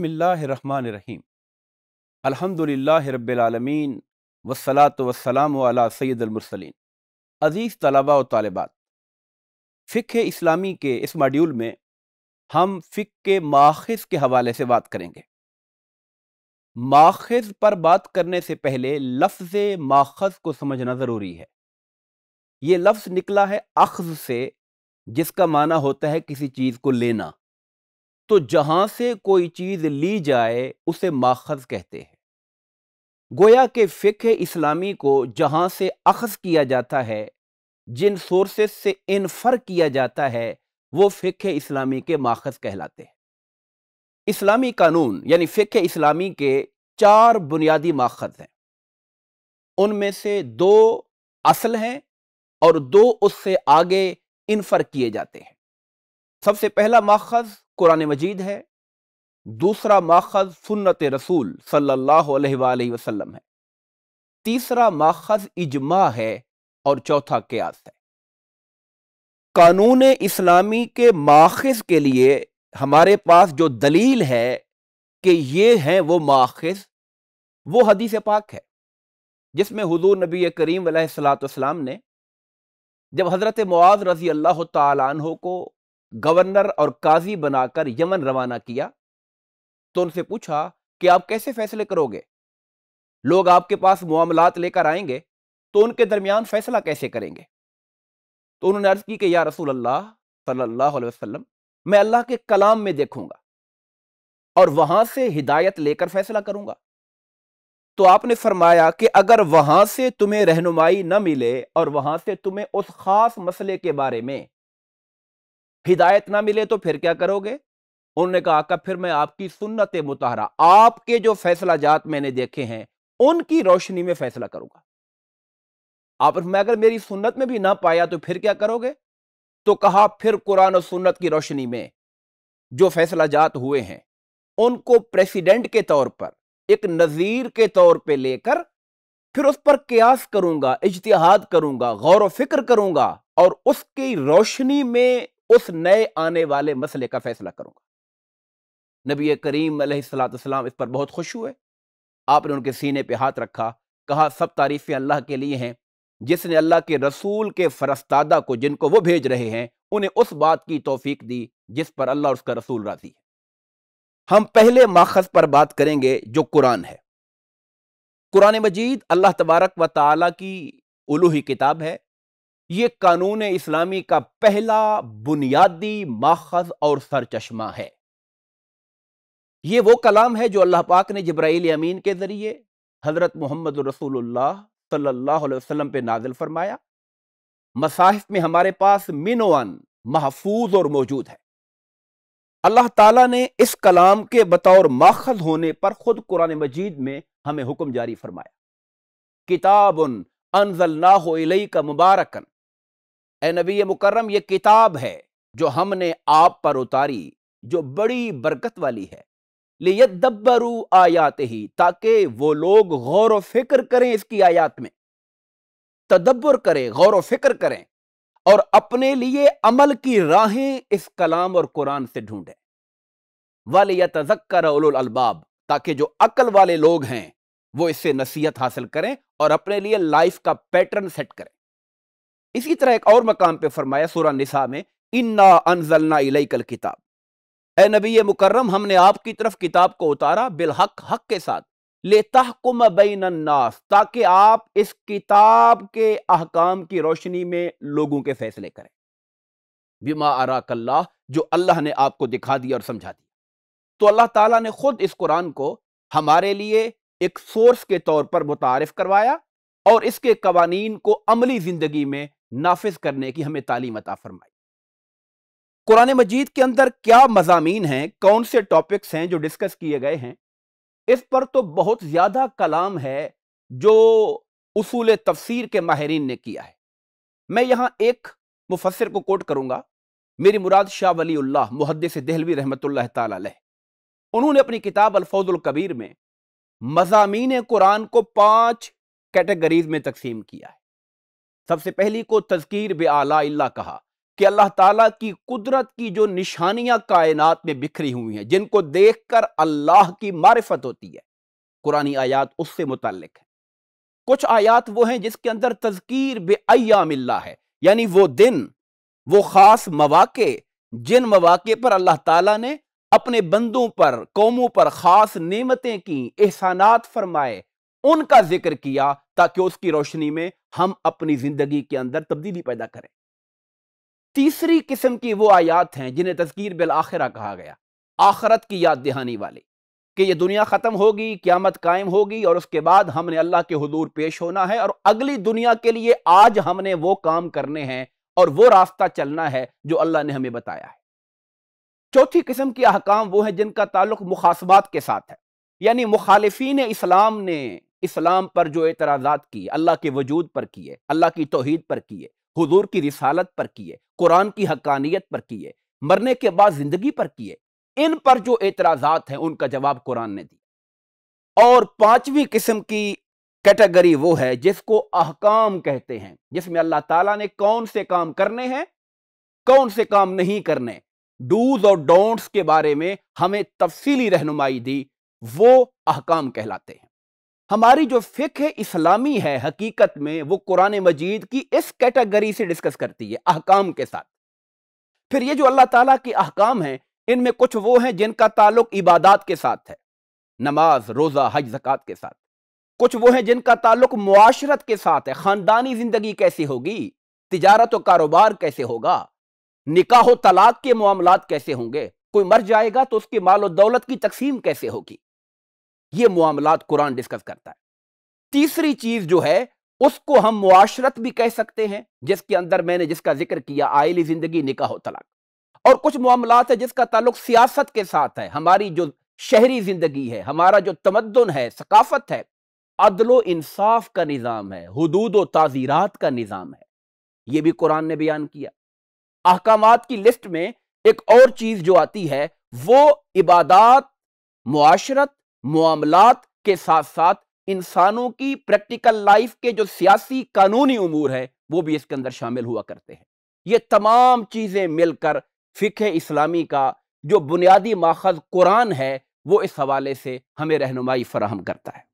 बसमीम् अलहमदिल्ला रबालमीन वसलात वसलाम अला सैदमरसलिन अज़ीज़ तलबा व तालबात फ़िक इस्लामी के इस मॉड्यूल में हम फ़िक के माखज़ के हवाले से बात करेंगे माखज़ पर बात करने से पहले लफ्ज़ माखज़ को समझना ज़रूरी है ये लफ्ज़ निकला है अख्ज़ से जिसका माना होता है किसी चीज़ को लेना तो जहां से कोई चीज ली जाए उसे माखज कहते हैं गोया के फ़िक इस्लामी को जहां से अखज किया जाता है जिन सोर्सेस से इनफर किया जाता है वो फ़िक इस्लामी के माखज कहलाते हैं इस्लामी कानून यानी फ़िक इस्लामी के चार बुनियादी माखज हैं उनमें से दो असल हैं और दो उससे आगे इनफर किए जाते हैं सबसे पहला माखज कुरान मजीद है दूसरा माखज़ सुन्नत रसूल सल्लल्लाहु अलैहि वसल्लम है तीसरा माखज़ इजमा है और चौथा क्यास है कानून इस्लामी के माखज़ के लिए हमारे पास जो दलील है कि ये हैं वो माखज़ वो हदीस पाक है जिसमें हुजूर नबी करीम सलाम ने जब हज़रत मुआज रज़ी अल्लाह तहों को गवर्नर और काजी बनाकर यमन रवाना किया तो उनसे पूछा कि आप कैसे फैसले करोगे लोग आपके पास मामलात लेकर आएंगे तो उनके दरमियान फैसला कैसे करेंगे तो उन्होंने अर्ज की कि या रसूल अल्लाह सल्लल्लाहु अलैहि वसल्लम मैं अल्लाह के कलाम में देखूंगा और वहां से हिदायत लेकर फैसला करूंगा तो आपने फरमाया कि अगर वहां से तुम्हें रहनुमाई न मिले और वहां से तुम्हें उस खास मसले के बारे में हिदायत ना मिले तो फिर क्या करोगे उन्होंने कहा कि फिर मैं आपकी सुन्नत मुताहरा आपके जो फैसला जात मैंने देखे हैं उनकी रोशनी में फैसला करूंगा आप मैं अगर मेरी सुन्नत में भी ना पाया तो फिर क्या करोगे तो कहा फिर कुरान और सुन्नत की रोशनी में जो फैसला जात हुए हैं उनको प्रेसिडेंट के तौर पर एक नज़ीर के तौर पर लेकर फिर उस पर कयास करूंगा इजतहाद करूंगा गौर व फिक्र करूंगा और उसकी रोशनी में उस नए आने वाले मसले का फैसला करूंगा नबी करीम सलाम इस पर बहुत खुश हुए आपने उनके सीने पे हाथ रखा कहा सब तारीफ़ें अल्लाह के लिए हैं जिसने अल्लाह के रसूल के फरस्तादा को जिनको वो भेज रहे हैं उन्हें उस बात की तोफीक दी जिस पर अल्लाह और उसका रसूल राजी है हम पहले माखज पर बात करेंगे जो कुरान है कुरान मजीद अल्लाह तबारक व ताली की उलूही किताब है ये कानून इस्लामी का पहला बुनियादी माखज और सरचश्मा है ये वो कलाम है जो अल्लाह पाक ने जब्राइल अमीन के ज़रिए हज़रत मोहम्मद रसूलुल्लाह सल्लल्लाहु अलैहि वसल्लम पे नाजिल फरमाया मसाहिफ में हमारे पास मिनोअन महफूज और मौजूद है अल्लाह ताला ने इस कलाम के बतौर माखज होने पर खुद कुरान मजीद में हमें हुक्म जारी फरमाया किताब अनजल का मुबारकन ए नबी मुकर्रम ये किताब है जो हमने आप पर उतारी जो बड़ी बरकत वाली है लियदब्बरू आयात ही ताकि वो लोग गौर व फिक्र करें इसकी आयात में तदब्बर करें गौर व फिक्र करें और अपने लिए अमल की राहें इस कलाम और कुरान से ढूंढें वाल या तजक्कर अलबाब ताकि जो अकल वाले लोग हैं वो इससे नसीहत हासिल करें और अपने लिए लाइफ का पैटर्न सेट करें इसी तरह एक और मकाम पर फरमाया सूरा निसा में इन्ना अनजलना इलई कल किताब ए नबी मुकर्रम हमने आपकी तरफ किताब को उतारा बिलहक हक के साथ ले लेतहकुम बैनन्नास ताकि आप इस किताब के अहकाम की रोशनी में लोगों के फैसले करें बिमा अराकल्ला जो अल्लाह ने आपको दिखा दिया और समझा दिया तो अल्लाह ताला ने खुद इस कुरान को हमारे लिए एक सोर्स के तौर पर मुतारफ करवाया और इसके कवानीन को अमली ज़िंदगी में नाफिज करने की हमें तालीम अता फरमाई कुरान मजीद के अंदर क्या मजामी हैं कौन से टॉपिक्स हैं जो डिस्कस किए गए हैं इस पर तो बहुत ज़्यादा कलाम है जो उसूल तफसीर के माहरीन ने किया है मैं यहाँ एक मुफसर को कोट करूँगा मेरी मुराद शाह वली मुहदस दहलवी रहमत उन्होंने अपनी किताब अल्फौजुल कबीर में मजामी कुरान को पाँच कैटेगरीज में तकसीम किया है सबसे पहली को तस्कीर बे आला कहा कि अल्लाह ताला की कुदरत की जो निशानियां कायनात में बिखरी हुई हैं जिनको देख कर अल्लाह की मारिफत होती है कुरानी आयात उससे मुतल है कुछ आयात वो हैं जिसके अंदर तस्कीर बेअयामिल्ला है यानी वो दिन वो ख़ास मवाक़े जिन मवाक़े पर अल्लाह ताला ने अपने बंदों पर कौमों पर ख़ास नियमतें की एहसानात फरमाए उनका जिक्र किया ताकि उसकी रोशनी में हम अपनी जिंदगी के अंदर तब्दीली पैदा करें तीसरी किस्म की वो आयात हैं जिन्हें तस्कीर बिल आखिरा कहा गया आखरत की याद दहानी वाली कि ये दुनिया ख़त्म होगी क्यामत कायम होगी और उसके बाद हमने अल्लाह के हदूर पेश होना है और अगली दुनिया के लिए आज हमने वो काम करने हैं और वो रास्ता चलना है जो अल्लाह ने हमें बताया है चौथी किस्म के अहकाम वो है जिनका ताल्लुक मुखासबात के साथ है यानी मुखालफी इस्लाम ने इस्लाम पर जो एतराज़ात किए अल्लाह के वजूद पर किए अल्लाह की तोहद पर किए हजूर की रिसालत पर किए कुरान की हकानियत पर किए मरने के बाद ज़िंदगी पर किए इन पर जो एतराज़ात हैं उनका जवाब कुरान ने दिया और पांचवी किस्म की कैटेगरी वो है जिसको अहकाम कहते हैं जिसमें अल्लाह ताला ने कौन से काम करने हैं कौन से काम नहीं करने डूज और डोंट्स के बारे में हमें तफसीली रहनुमाई दी वो अहकाम कहलाते हैं हमारी जो फिक है इस्लामी है हकीकत में वो कुरान मजीद की इस कैटेगरी से डिस्कस करती है अहकाम के साथ फिर ये जो अल्लाह ताला के अहकाम हैं इनमें कुछ वो हैं जिनका ताल्लुक इबादत के साथ है नमाज रोज़ा हज जक़ात के साथ कुछ वो हैं जिनका ताल्लुक मुआशरत के साथ है ख़ानदानी ज़िंदगी कैसी होगी तजारत व कारोबार कैसे होगा निकाह तलाक के मामला कैसे होंगे कोई मर जाएगा तो उसके माल और दौलत की तकसीम कैसे होगी ये मामला कुरान डिस्कस करता है तीसरी चीज जो है उसको हम मुआशरत भी कह सकते हैं जिसके अंदर मैंने जिसका जिक्र किया आयली जिंदगी निकाह तलाक और कुछ मामला है जिसका ताल्लुक सियासत के साथ है हमारी जो शहरी जिंदगी है हमारा जो तमदन है सकाफत है अदलो इंसाफ का निज़ाम है हदूद व ताज़ीरात का निज़ाम है यह भी कुरान ने बयान किया अहकाम की लिस्ट में एक और चीज़ जो आती है वो इबादत मुआशरत मामलात के साथ साथ इंसानों की प्रैक्टिकल लाइफ के जो सियासी कानूनी उमूर है वो भी इसके अंदर शामिल हुआ करते हैं ये तमाम चीज़ें मिलकर फ़िक इस्लामी का जो बुनियादी माखज कुरान है वो इस हवाले से हमें रहनुमाई फराहम करता है